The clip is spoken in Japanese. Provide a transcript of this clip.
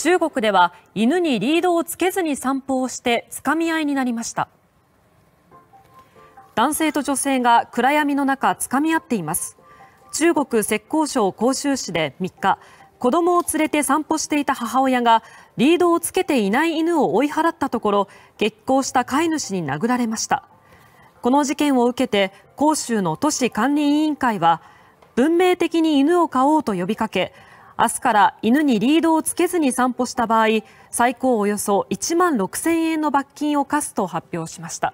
中国では犬にリードをつけずに散歩をしてつかみ合いになりました。男性と女性が暗闇の中、つかみ合っています。中国・浙江省杭州市で3日、子供を連れて散歩していた母親がリードをつけていない犬を追い払ったところ激高した飼い主に殴られましたこの事件を受けて杭州の都市管理委員会は文明的に犬を飼おうと呼びかけ明日から犬にリードをつけずに散歩した場合最高およそ1万6000円の罰金を科すと発表しました。